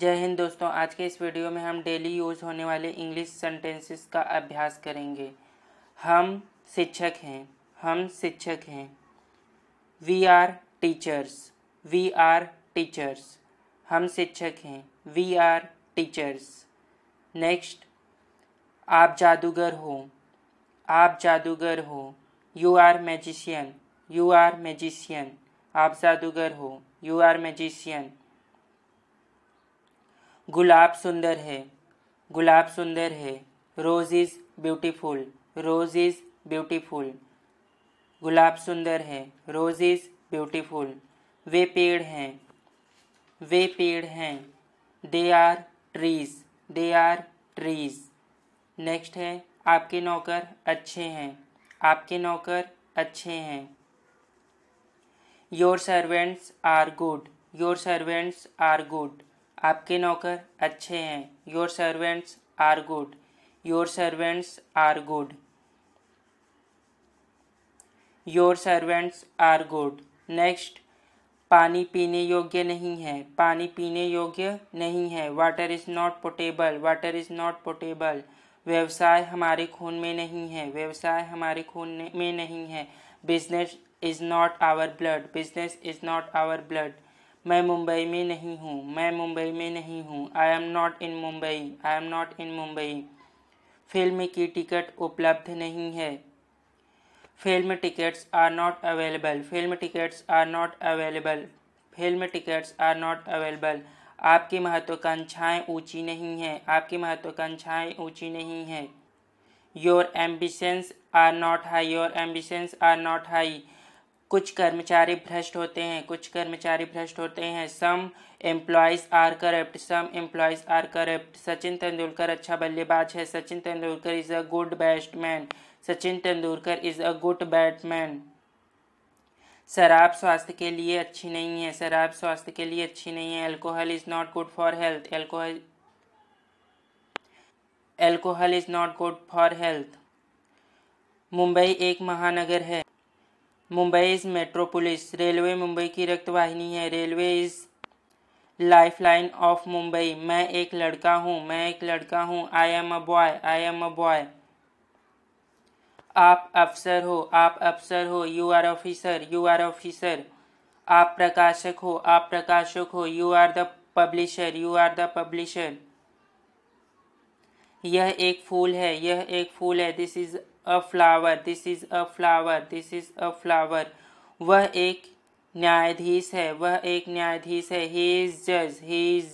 जय हिंद दोस्तों आज के इस वीडियो में हम डेली यूज होने वाले इंग्लिश सेंटेंसेस का अभ्यास करेंगे हम शिक्षक हैं हम शिक्षक हैं we are teachers we are teachers हम शिक्षक हैं वी आर टीचर्स नेक्स्ट आप जादूगर हो आप जादूगर हो you are magician you are magician आप जादूगर हो यू आर मैजिशियन गुलाब सुंदर है गुलाब सुंदर है rose is beautiful rose is beautiful गुलाब सुंदर है रोज़ इज़ ब्यूटीफुल वे पेड़ हैं वे पेड़ हैं they are trees they are trees next है आपके नौकर अच्छे हैं आपके नौकर अच्छे हैं your servants are good your servants are good आपके नौकर अच्छे हैं your servants are good your servants are good your servants are good next पानी पीने योग्य नहीं है पानी पीने योग्य नहीं है water is not potable water is not potable व्यवसाय हमारे खून में नहीं है व्यवसाय हमारे खून में नहीं है business is not our blood business is not our blood मैं मुंबई में नहीं हूँ मैं मुंबई में नहीं हूँ I am not in Mumbai I am not in Mumbai film की टिकट उपलब्ध नहीं है film tickets are not available film tickets are not available film tickets are not available आपकी महत्वाकांक्षाएँ ऊँची नहीं हैं आपकी महत्वाकांक्षाएँ ऊँची नहीं हैं your ambitions are not high your ambitions are not high कुछ कर्मचारी भ्रष्ट होते हैं कुछ कर्मचारी भ्रष्ट होते हैं some employees are corrupt some employees are corrupt Sachin Tendulkar अच्छा बल्लेबाज है Sachin Tendulkar is a good batsman Sachin Tendulkar is a good batsman शराब स्वास्थ्य के लिए अच्छी नहीं है शराब स्वास्थ्य के लिए अच्छी नहीं है alcohol is not good for health alcohol alcohol is not good for health Mumbai एक महानगर है Mumbai is metropolis railway Mumbai की रक्तवाहिनी है railway is life line of Mumbai मैं एक लड़का हूँ मैं एक लड़का हूँ I am a boy I am a boy आप अफसर हो आप अफसर हो you are officer you are officer आप प्रकाशक हो आप प्रकाशक हो you are the publisher you are the publisher यह एक फूल है यह एक फूल है this is a flower this is a flower this is a flower वह एक न्यायाधीश है वह एक न्यायाधीश है ही इज जज ही इज